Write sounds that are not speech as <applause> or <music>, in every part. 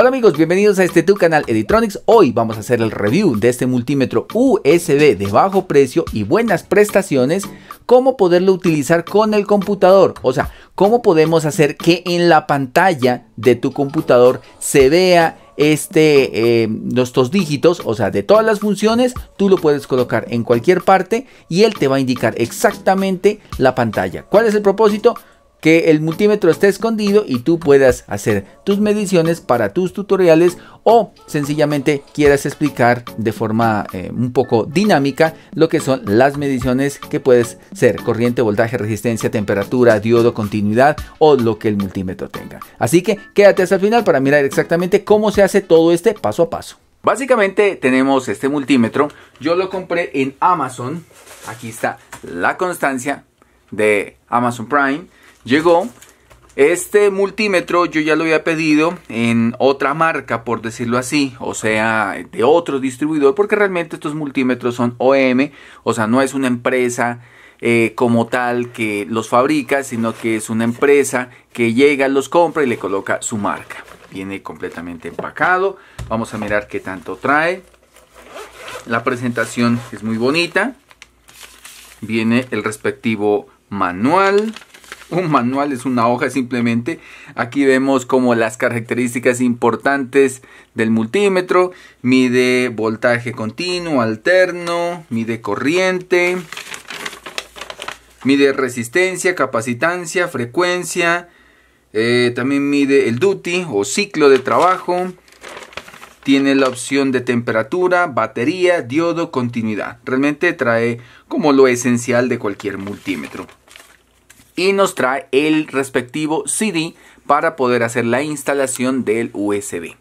Hola amigos, bienvenidos a este tu canal Editronics. Hoy vamos a hacer el review de este multímetro USB de bajo precio y buenas prestaciones, cómo poderlo utilizar con el computador, o sea, cómo podemos hacer que en la pantalla de tu computador se vea este, eh, em, estos dígitos, o sea, de todas las funciones, tú lo puedes colocar en cualquier parte y él te va a indicar exactamente la pantalla. ¿Cuál es el propósito? que el multímetro esté escondido y tú puedas hacer tus mediciones para tus tutoriales o sencillamente quieras explicar de forma eh, un poco dinámica lo que son las mediciones que puedes ser corriente, voltaje, resistencia, temperatura, diodo, continuidad o lo que el multímetro tenga. Así que quédate hasta el final para mirar exactamente cómo se hace todo este paso a paso. Básicamente tenemos este multímetro, yo lo compré en Amazon, aquí está la constancia de Amazon Prime Llegó. Este multímetro yo ya lo había pedido en otra marca, por decirlo así, o sea, de otro distribuidor, porque realmente estos multímetros son OM, o sea, no es una empresa eh, como tal que los fabrica, sino que es una empresa que llega, los compra y le coloca su marca. Viene completamente empacado, vamos a mirar qué tanto trae. La presentación es muy bonita, viene el respectivo manual <laughs> un manual, es una hoja simplemente. Aquí vemos como las características importantes del multímetro. Mide voltaje continuo, alterno, mide corriente, mide resistencia, capacitancia, frecuencia. Eh, también mide el duty o ciclo de trabajo. Tiene la opción de temperatura, batería, diodo, continuidad. Realmente trae como lo esencial de cualquier multímetro y nos trae el respectivo CD para poder hacer la instalación del USB.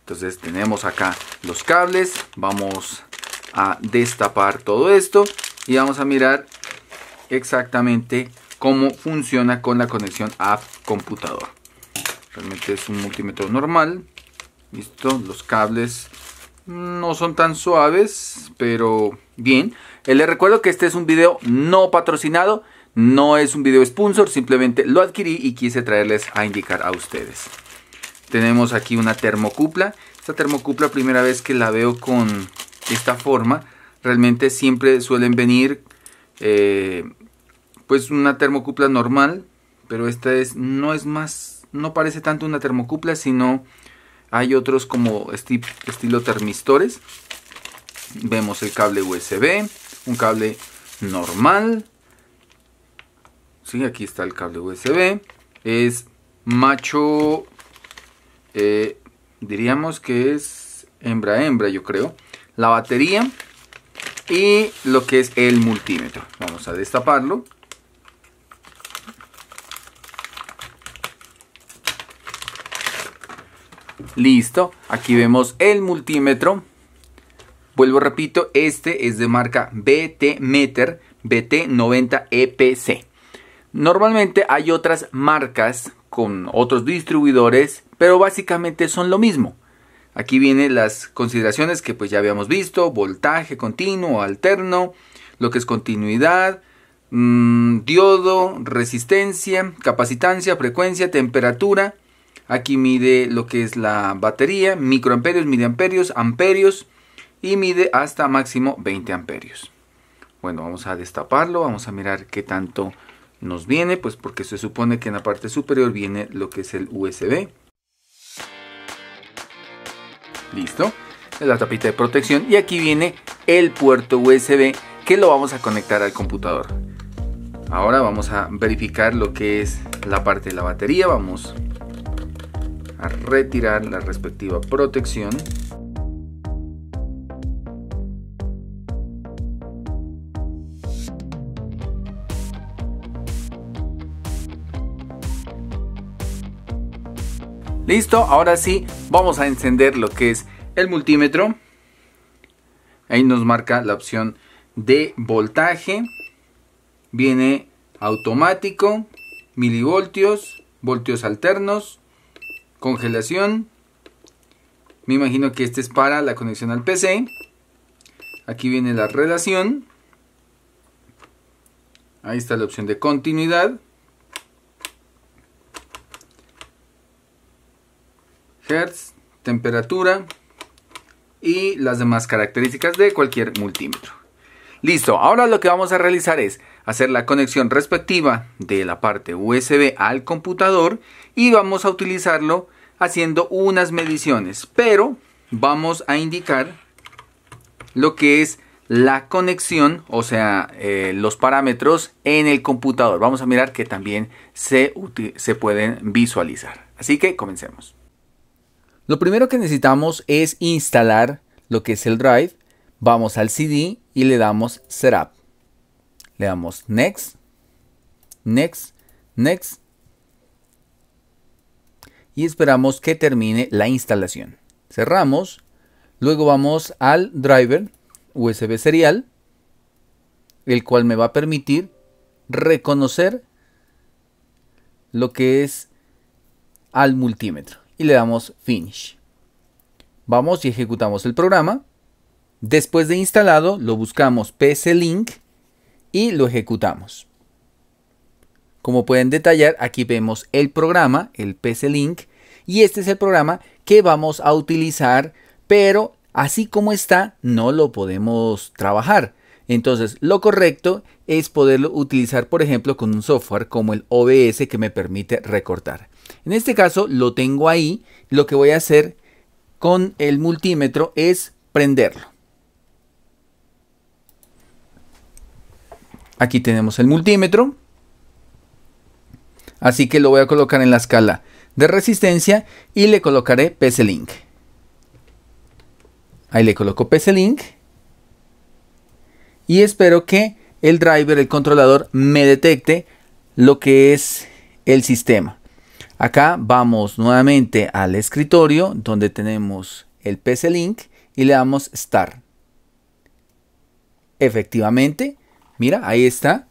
Entonces tenemos acá los cables, vamos a destapar todo esto y vamos a mirar exactamente cómo funciona con la conexión a computador. Realmente es un multímetro normal. Listo, los cables no son tan suaves, pero bien. Eh, les recuerdo que este es un video no patrocinado. No es un video sponsor, simplemente lo adquirí y quise traerles a indicar a ustedes. Tenemos aquí una termocupla. Esta termocupla, primera vez que la veo con esta forma, realmente siempre suelen venir eh, pues una termocupla normal, pero esta es no es más, no parece tanto una termocupla, sino hay otros como estilo termistores. Vemos el cable USB, un cable normal, Aquí está el cable USB. Es macho, eh, diríamos que es hembra-hembra, yo creo. La batería y lo que es el multímetro. Vamos a destaparlo. Listo, aquí vemos el multímetro. Vuelvo, repito, este es de marca BT Meter BT90EPC. Normalmente hay otras marcas con otros distribuidores, pero básicamente son lo mismo. Aquí vienen las consideraciones que pues ya habíamos visto, voltaje continuo, alterno, lo que es continuidad, mm, diodo, resistencia, capacitancia, frecuencia, temperatura. Aquí mide lo que es la batería, microamperios, miliamperios, amperios y mide hasta máximo 20 amperios. Bueno, vamos a destaparlo, vamos a mirar qué tanto nos viene? Pues porque se supone que en la parte superior viene lo que es el USB. Listo. La tapita de protección. Y aquí viene el puerto USB que lo vamos a conectar al computador. Ahora vamos a verificar lo que es la parte de la batería. Vamos a retirar la respectiva protección. Listo, ahora sí vamos a encender lo que es el multímetro. Ahí nos marca la opción de voltaje. Viene automático, milivoltios, voltios alternos, congelación. Me imagino que este es para la conexión al PC. Aquí viene la relación. Ahí está la opción de continuidad. Hertz, temperatura y las demás características de cualquier multímetro. Listo, ahora lo que vamos a realizar es hacer la conexión respectiva de la parte USB al computador y vamos a utilizarlo haciendo unas mediciones, pero vamos a indicar lo que es la conexión, o sea, eh, los parámetros en el computador. Vamos a mirar que también se pueden visualizar. Así que comencemos. Lo primero que necesitamos es instalar lo que es el drive. Vamos al CD y le damos Setup. Le damos Next, Next, Next. Y esperamos que termine la instalación. Cerramos. Luego vamos al driver USB serial, el cual me va a permitir reconocer lo que es al multímetro y le damos Finish. Vamos y ejecutamos el programa. Después de instalado, lo buscamos PC Link y lo ejecutamos. Como pueden detallar, aquí vemos el programa, el PC Link. y este es el programa que vamos a utilizar, pero así como está, no lo podemos trabajar. Entonces, lo correcto es poderlo utilizar, por ejemplo, con un software como el OBS que me permite recortar. En este caso lo tengo ahí. Lo que voy a hacer con el multímetro es prenderlo. Aquí tenemos el multímetro. Así que lo voy a colocar en la escala de resistencia y le colocaré PC Link. Ahí le coloco PC Link. Y espero que el driver, el controlador, me detecte lo que es el sistema. Acá vamos nuevamente al escritorio donde tenemos el PC Link y le damos Start. Efectivamente, mira, ahí está.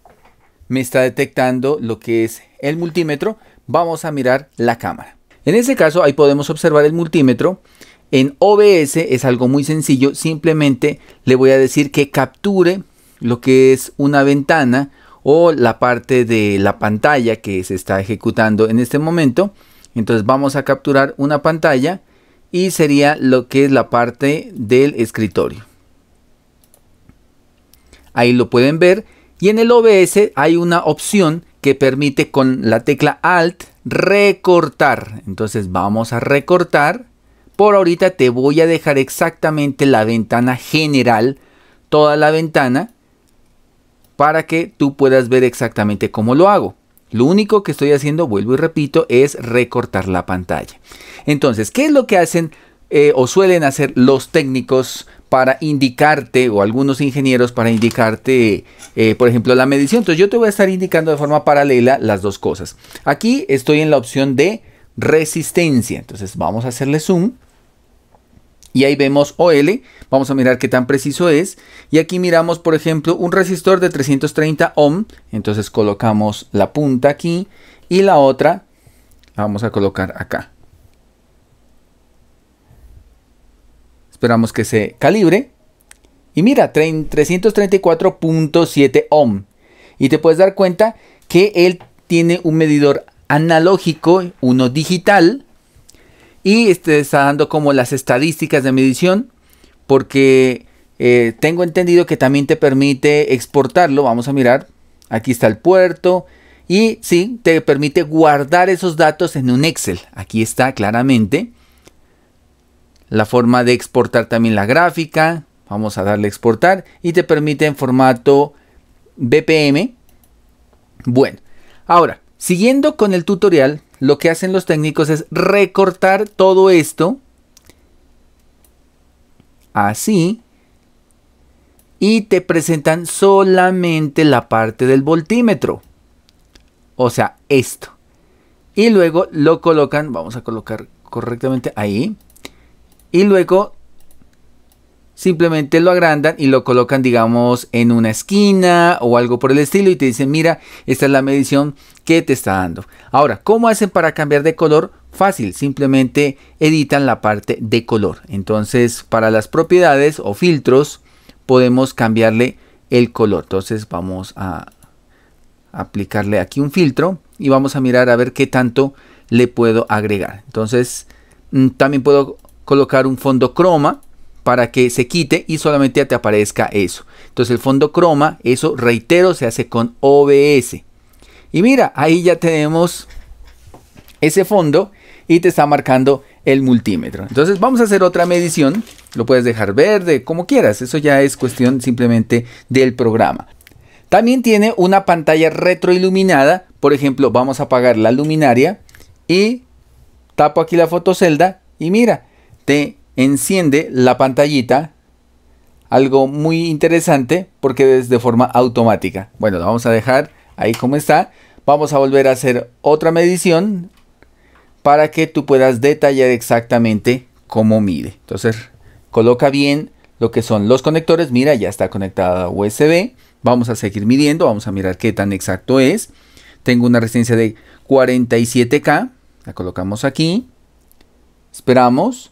Me está detectando lo que es el multímetro. Vamos a mirar la cámara. En este caso, ahí podemos observar el multímetro. En OBS es algo muy sencillo. Simplemente le voy a decir que capture lo que es una ventana o la parte de la pantalla que se está ejecutando en este momento. Entonces vamos a capturar una pantalla y sería lo que es la parte del escritorio. Ahí lo pueden ver y en el OBS hay una opción que permite con la tecla Alt recortar. Entonces vamos a recortar. Por ahorita te voy a dejar exactamente la ventana general, toda la ventana para que tú puedas ver exactamente cómo lo hago. Lo único que estoy haciendo, vuelvo y repito, es recortar la pantalla. Entonces, ¿qué es lo que hacen eh, o suelen hacer los técnicos para indicarte o algunos ingenieros para indicarte, eh, por ejemplo, la medición. Entonces yo te voy a estar indicando de forma paralela las dos cosas. Aquí estoy en la opción de resistencia. Entonces vamos a hacerle zoom y ahí vemos OL, vamos a mirar qué tan preciso es y aquí miramos por ejemplo un resistor de 330 ohm, entonces colocamos la punta aquí y la otra la vamos a colocar acá. Esperamos que se calibre y mira 334.7 ohm y te puedes dar cuenta que él tiene un medidor analógico, uno digital y este está dando como las estadísticas de medición. Porque eh, tengo entendido que también te permite exportarlo. Vamos a mirar. Aquí está el puerto. Y sí, te permite guardar esos datos en un Excel. Aquí está claramente. La forma de exportar también la gráfica. Vamos a darle a exportar. Y te permite en formato BPM. Bueno, ahora, siguiendo con el tutorial, lo que hacen los técnicos es recortar todo esto así y te presentan solamente la parte del voltímetro. O sea, esto. Y luego lo colocan, vamos a colocar correctamente ahí. Y luego simplemente lo agrandan y lo colocan, digamos, en una esquina o algo por el estilo y te dicen, mira, esta es la medición que te está dando. Ahora, ¿cómo hacen para cambiar de color? Fácil, simplemente editan la parte de color. Entonces, para las propiedades o filtros, podemos cambiarle el color. Entonces, vamos a aplicarle aquí un filtro y vamos a mirar a ver qué tanto le puedo agregar. Entonces, mm, también puedo colocar un fondo croma para que se quite y solamente te aparezca eso. Entonces el fondo croma, eso reitero, se hace con OBS. Y mira, ahí ya tenemos ese fondo y te está marcando el multímetro. Entonces vamos a hacer otra medición. Lo puedes dejar verde, como quieras. Eso ya es cuestión simplemente del programa. También tiene una pantalla retroiluminada. Por ejemplo, vamos a apagar la luminaria y tapo aquí la fotocelda y mira, te enciende la pantallita. Algo muy interesante porque es de forma automática. Bueno, la vamos a dejar ahí como está. Vamos a volver a hacer otra medición para que tú puedas detallar exactamente cómo mide. Entonces, coloca bien lo que son los conectores. Mira, ya está conectada a USB. Vamos a seguir midiendo. Vamos a mirar qué tan exacto es. Tengo una resistencia de 47K. La colocamos aquí. Esperamos.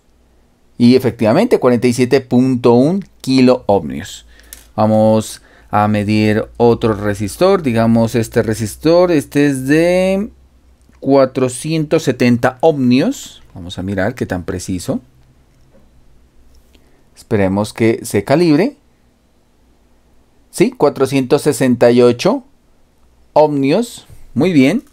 Y efectivamente, 47.1 kilo ohmios. Vamos a medir otro resistor. Digamos este resistor. Este es de 470 ohmios. Vamos a mirar qué tan preciso. Esperemos que se calibre. Sí, 468 ohmios. Muy bien.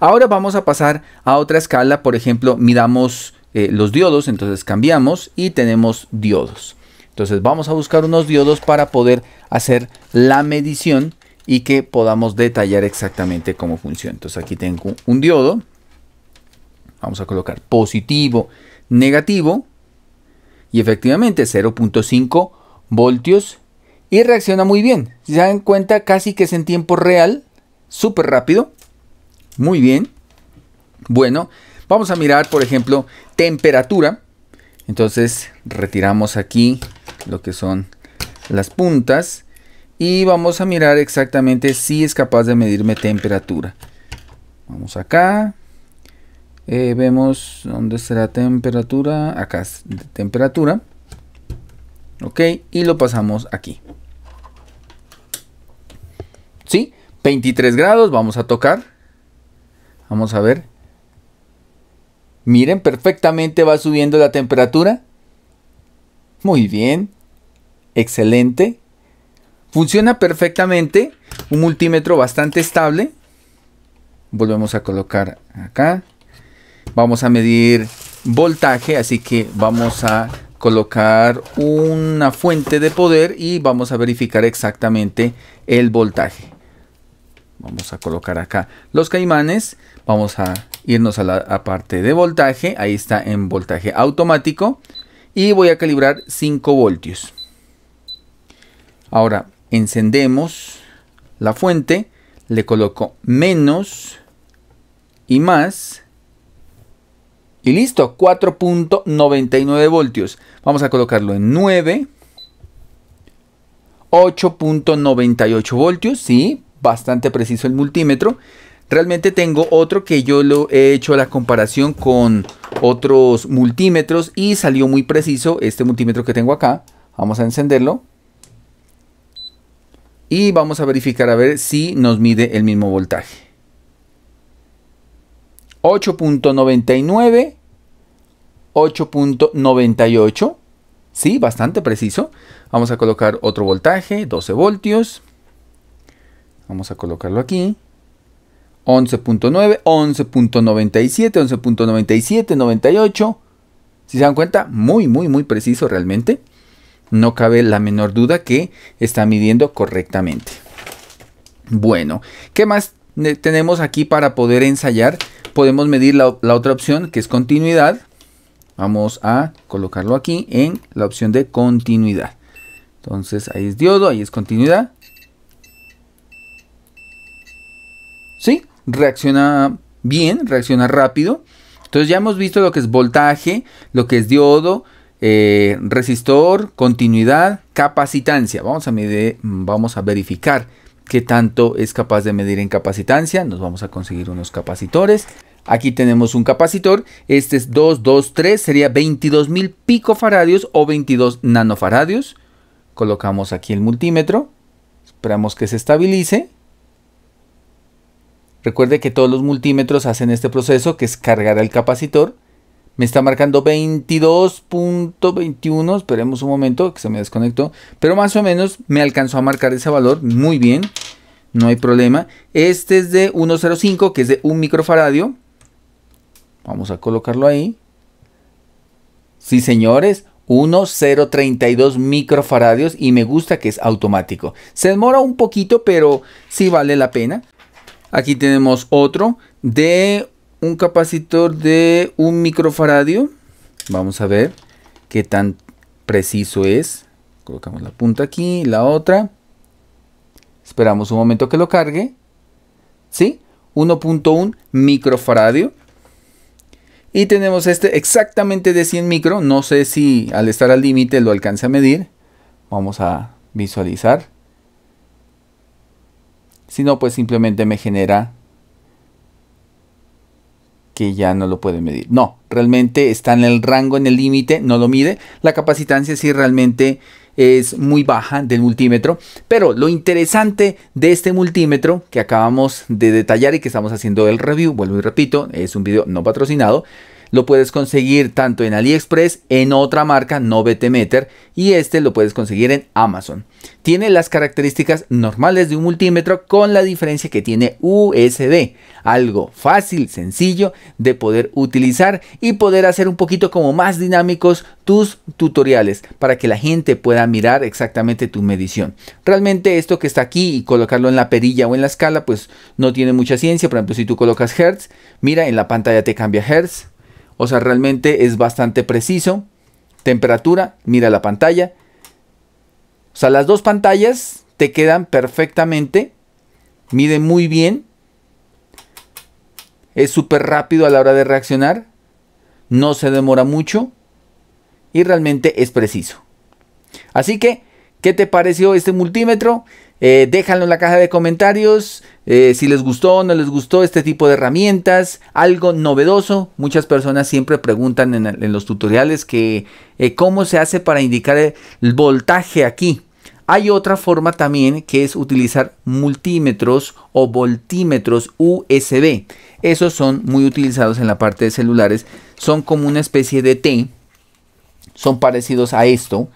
Ahora vamos a pasar a otra escala. Por ejemplo, miramos... Eh, los diodos, entonces cambiamos y tenemos diodos. Entonces vamos a buscar unos diodos para poder hacer la medición y que podamos detallar exactamente cómo funciona. Entonces aquí tengo un diodo, vamos a colocar positivo, negativo y efectivamente 0.5 voltios y reacciona muy bien. Si se dan cuenta casi que es en tiempo real, súper rápido, muy bien. Bueno, Vamos a mirar, por ejemplo, temperatura. Entonces retiramos aquí lo que son las puntas y vamos a mirar exactamente si es capaz de medirme temperatura. Vamos acá. Eh, vemos dónde será temperatura. Acá es temperatura. Ok, y lo pasamos aquí. ¿Sí? 23 grados, vamos a tocar. Vamos a ver. Miren, perfectamente va subiendo la temperatura. Muy bien. Excelente. Funciona perfectamente. Un multímetro bastante estable. Volvemos a colocar acá. Vamos a medir voltaje. Así que vamos a colocar una fuente de poder y vamos a verificar exactamente el voltaje. Vamos a colocar acá los caimanes. Vamos a irnos a la parte de voltaje, ahí está en voltaje automático y voy a calibrar 5 voltios. Ahora encendemos la fuente, le coloco menos y más y listo, 4.99 voltios. Vamos a colocarlo en 9. 8.98 voltios, sí, bastante preciso el multímetro. Realmente tengo otro que yo lo he hecho a la comparación con otros multímetros y salió muy preciso este multímetro que tengo acá. Vamos a encenderlo. Y vamos a verificar a ver si nos mide el mismo voltaje. 8.99, 8.98. Sí, bastante preciso. Vamos a colocar otro voltaje, 12 voltios. Vamos a colocarlo aquí. 11.9, 11.97, 11.97, 98. Si se dan cuenta, muy, muy, muy preciso realmente. No cabe la menor duda que está midiendo correctamente. Bueno, ¿qué más tenemos aquí para poder ensayar? Podemos medir la, la otra opción que es continuidad. Vamos a colocarlo aquí en la opción de continuidad. Entonces ahí es diodo, ahí es continuidad. ¿Sí? reacciona bien, reacciona rápido. Entonces ya hemos visto lo que es voltaje, lo que es diodo, eh, resistor, continuidad, capacitancia. Vamos a, medir, vamos a verificar qué tanto es capaz de medir en capacitancia. Nos vamos a conseguir unos capacitores. Aquí tenemos un capacitor, este es 223, sería 22.000 picofaradios o 22 nanofaradios. Colocamos aquí el multímetro, esperamos que se estabilice. Recuerde que todos los multímetros hacen este proceso que es cargar el capacitor. Me está marcando 22.21, esperemos un momento que se me desconectó, pero más o menos me alcanzó a marcar ese valor muy bien, no hay problema. Este es de 1.05 que es de 1 microfaradio. Vamos a colocarlo ahí. Sí, señores, 1032 microfaradios y me gusta que es automático. Se demora un poquito, pero sí vale la pena. Aquí tenemos otro de un capacitor de un microfaradio. Vamos a ver qué tan preciso es. Colocamos la punta aquí, la otra. Esperamos un momento que lo cargue. ¿Sí? 1.1 microfaradio. Y tenemos este exactamente de 100 micro. No sé si al estar al límite lo alcance a medir. Vamos a visualizar. Si no, pues simplemente me genera que ya no lo puede medir. No, realmente está en el rango, en el límite, no lo mide. La capacitancia sí realmente es muy baja del multímetro. Pero lo interesante de este multímetro que acabamos de detallar y que estamos haciendo el review, vuelvo y repito, es un video no patrocinado lo puedes conseguir tanto en AliExpress, en otra marca, no Meter, y este lo puedes conseguir en Amazon. Tiene las características normales de un multímetro con la diferencia que tiene USB, algo fácil, sencillo de poder utilizar y poder hacer un poquito como más dinámicos tus tutoriales para que la gente pueda mirar exactamente tu medición. Realmente esto que está aquí y colocarlo en la perilla o en la escala pues no tiene mucha ciencia, por ejemplo si tú colocas Hertz, mira en la pantalla te cambia Hertz, o sea, realmente es bastante preciso. Temperatura, mira la pantalla. O sea, las dos pantallas te quedan perfectamente. Mide muy bien. Es súper rápido a la hora de reaccionar. No se demora mucho. Y realmente es preciso. Así que, ¿qué te pareció este multímetro? Eh, en la caja de comentarios eh, si les gustó o no les gustó este tipo de herramientas, algo novedoso. Muchas personas siempre preguntan en, los tutoriales que eh, cómo se hace para indicar el voltaje aquí. Hay otra forma también que es utilizar multímetros o voltímetros USB. Esos son muy utilizados en la parte de celulares. Son como una especie de T. Son parecidos a esto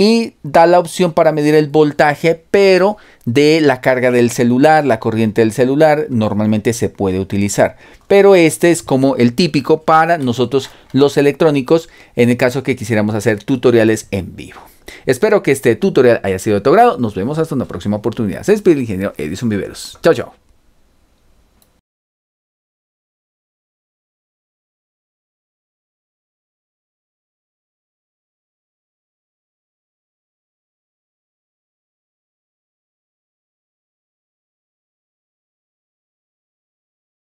y da la opción para medir el voltaje, pero de la carga del celular, la corriente del celular, normalmente se puede utilizar. Pero este es como el típico para nosotros los electrónicos en el caso que quisiéramos hacer tutoriales en vivo. Espero que este tutorial haya sido de tu grado. Nos vemos hasta una próxima oportunidad. Se despide el ingeniero Edison Viveros. Chao, chao.